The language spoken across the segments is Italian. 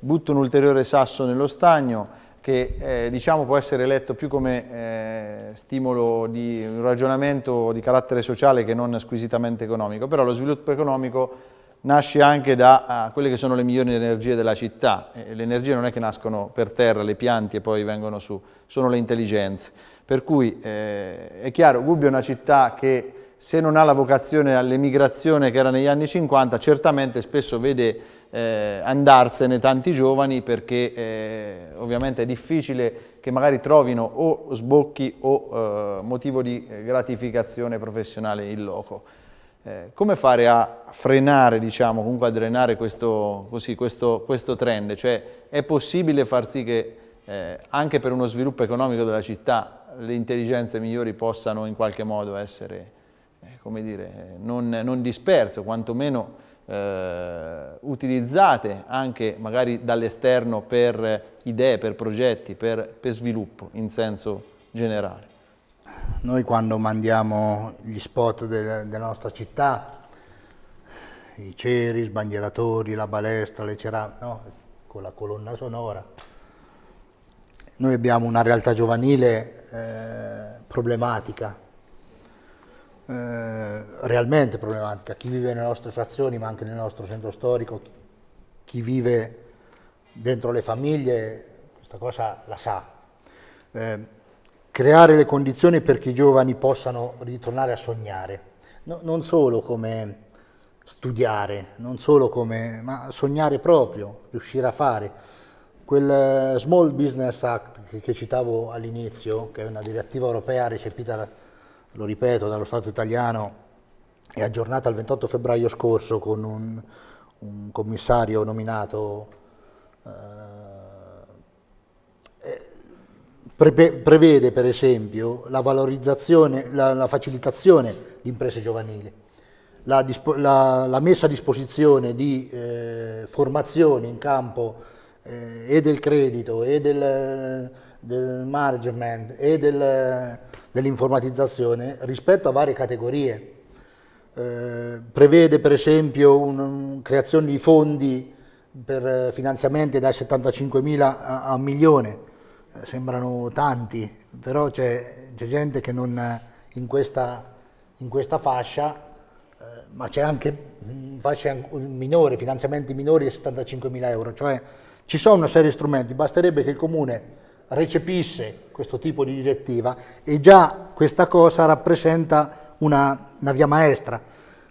butto un ulteriore sasso nello stagno che eh, diciamo può essere letto più come eh, stimolo di un ragionamento di carattere sociale che non squisitamente economico, però lo sviluppo economico nasce anche da uh, quelle che sono le migliori energie della città. E le energie non è che nascono per terra, le pianti e poi vengono su, sono le intelligenze. Per cui eh, è chiaro, Gubbio è una città che se non ha la vocazione all'emigrazione che era negli anni 50, certamente spesso vede eh, andarsene tanti giovani perché eh, ovviamente è difficile che magari trovino o sbocchi o eh, motivo di eh, gratificazione professionale in loco. Eh, come fare a frenare, diciamo, comunque a drenare questo, così, questo, questo trend? Cioè è possibile far sì che eh, anche per uno sviluppo economico della città le intelligenze migliori possano in qualche modo essere, come dire, non, non disperse, quantomeno eh, utilizzate anche magari dall'esterno per idee, per progetti, per, per sviluppo in senso generale. Noi quando mandiamo gli spot della, della nostra città, i ceri, sbandieratori, la balestra, le ceramiche, no? con la colonna sonora. Noi abbiamo una realtà giovanile eh, problematica, eh, realmente problematica, chi vive nelle nostre frazioni ma anche nel nostro centro storico, chi vive dentro le famiglie, questa cosa la sa. Eh, creare le condizioni perché i giovani possano ritornare a sognare, no, non solo come studiare, non solo come, ma sognare proprio, riuscire a fare. Quel eh, Small Business Act che, che citavo all'inizio, che è una direttiva europea recepita lo ripeto, dallo Stato italiano è aggiornata il 28 febbraio scorso con un, un commissario nominato eh, eh pre prevede per esempio la valorizzazione, la, la facilitazione di imprese giovanili, la, la, la messa a disposizione di eh, formazioni in campo eh, e del credito e del del management e del, dell'informatizzazione rispetto a varie categorie. Eh, prevede per esempio un, creazione di fondi per finanziamenti da 75.000 a, a milione, eh, sembrano tanti, però c'è, gente che non in questa, in questa fascia, eh, ma c'è anche mm, fasce minori, finanziamenti minori di 75.000 euro, cioè ci sono una serie di strumenti, basterebbe che il comune recepisse questo tipo di direttiva e già questa cosa rappresenta una, una via maestra.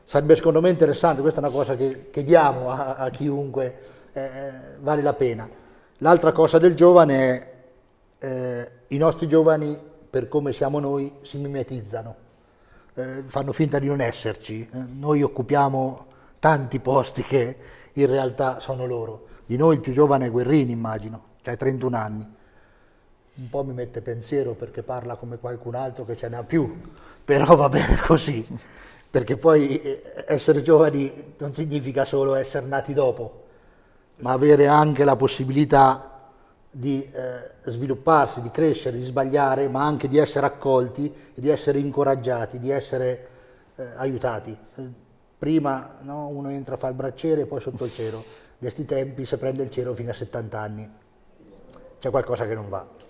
Sarebbe secondo me interessante, questa è una cosa che, che diamo a, a chiunque, eh, eh vale la pena. L'altra cosa del giovane è eh, i nostri giovani, per come siamo noi, si mimetizzano, eh, fanno finta di non esserci. Eh, noi occupiamo tanti posti che in realtà sono loro. Di noi il più giovane è Guerrini, immagino, cioè 31 anni un po' mi mette pensiero perché parla come qualcun altro che ce n'ha più, però va bene così, perché poi eh, essere giovani non significa solo essere nati dopo, ma avere anche la possibilità di eh, svilupparsi, di crescere, di sbagliare, ma anche di essere accolti, di essere incoraggiati, di essere eh, aiutati. Prima no, uno entra, a fa il bracciere e poi sotto il cero. Di questi tempi se prende il cero fino a 70 anni. C'è qualcosa che non va.